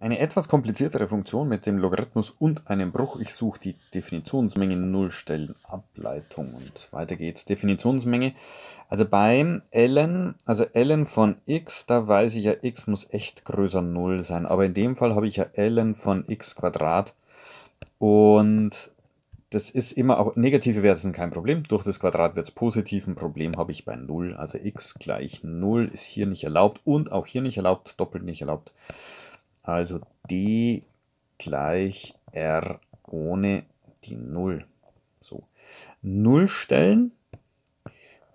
Eine etwas kompliziertere Funktion mit dem Logarithmus und einem Bruch. Ich suche die Definitionsmenge Nullstellenableitung und weiter geht's. Definitionsmenge. Also beim ln, also ln von x, da weiß ich ja, x muss echt größer 0 sein. Aber in dem Fall habe ich ja ln von x Quadrat und das ist immer auch, negative Werte sind kein Problem. Durch das Quadrat wird es positiv. Ein Problem habe ich bei 0. Also x gleich 0 ist hier nicht erlaubt und auch hier nicht erlaubt, doppelt nicht erlaubt. Also d gleich r ohne die 0. So. Nullstellen.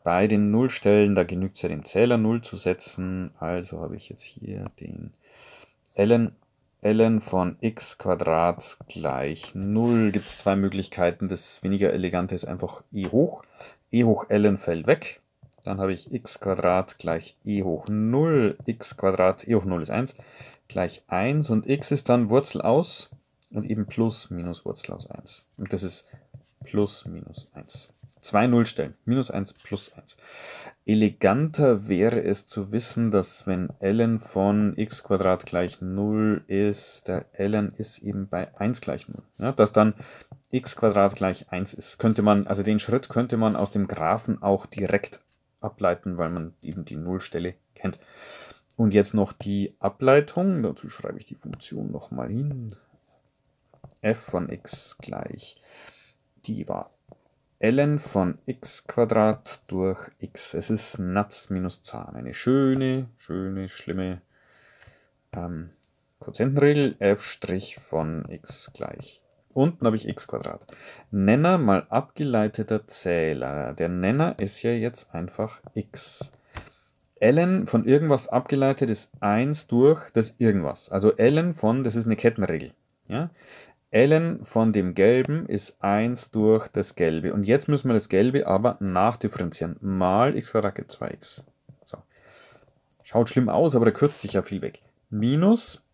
Bei den Nullstellen, da genügt es ja den Zähler 0 zu setzen. Also habe ich jetzt hier den ln, ln von x gleich 0. Gibt es zwei Möglichkeiten. Das weniger elegante ist einfach e hoch. e hoch ln fällt weg. Dann habe ich x gleich e hoch 0. x e hoch 0 ist 1 gleich 1 und x ist dann Wurzel aus und eben plus minus Wurzel aus 1. Und das ist plus minus 1. Zwei Nullstellen, minus 1 plus 1. Eleganter wäre es zu wissen, dass wenn ln von x gleich 0 ist, der ln ist eben bei 1 gleich 0. Ja, dass dann x gleich 1 ist. Könnte man, also den Schritt könnte man aus dem Graphen auch direkt ableiten, weil man eben die Nullstelle kennt. Und jetzt noch die Ableitung. Dazu schreibe ich die Funktion nochmal hin. f von x gleich. Die war ln von x Quadrat durch x. Es ist Natz minus Zahn. Eine schöne, schöne, schlimme ähm, Quotientenregel. f' von x gleich. Unten habe ich x Quadrat. Nenner mal abgeleiteter Zähler. Der Nenner ist ja jetzt einfach x ln von irgendwas abgeleitet ist 1 durch das irgendwas. Also ln von, das ist eine Kettenregel. Ja? ln von dem Gelben ist 1 durch das Gelbe. Und jetzt müssen wir das Gelbe aber nachdifferenzieren. Mal x 2 gibt 2x. So. Schaut schlimm aus, aber da kürzt sich ja viel weg. Minus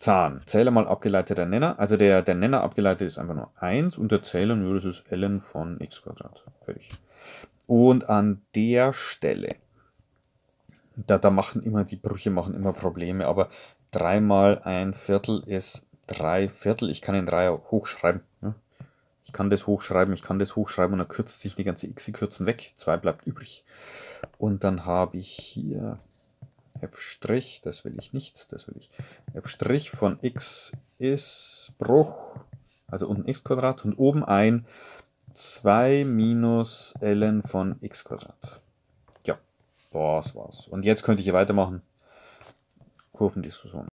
Zahn. Zähler mal abgeleiteter Nenner. Also der, der Nenner abgeleitet ist einfach nur 1 und der Zähler, nur das ist ln von x 2 Fertig. Und an der Stelle da, da machen immer die Brüche, machen immer Probleme, aber dreimal ein Viertel ist drei Viertel. Ich kann den Dreier hochschreiben. Ne? Ich kann das hochschreiben, ich kann das hochschreiben und dann kürzt sich die ganze x kürzen weg. Zwei bleibt übrig. Und dann habe ich hier f', das will ich nicht, das will ich. f' von x ist Bruch, also unten x Quadrat und oben ein 2 minus ln von x Quadrat. Das war's. Und jetzt könnte ich hier weitermachen. Kurvendiskussion.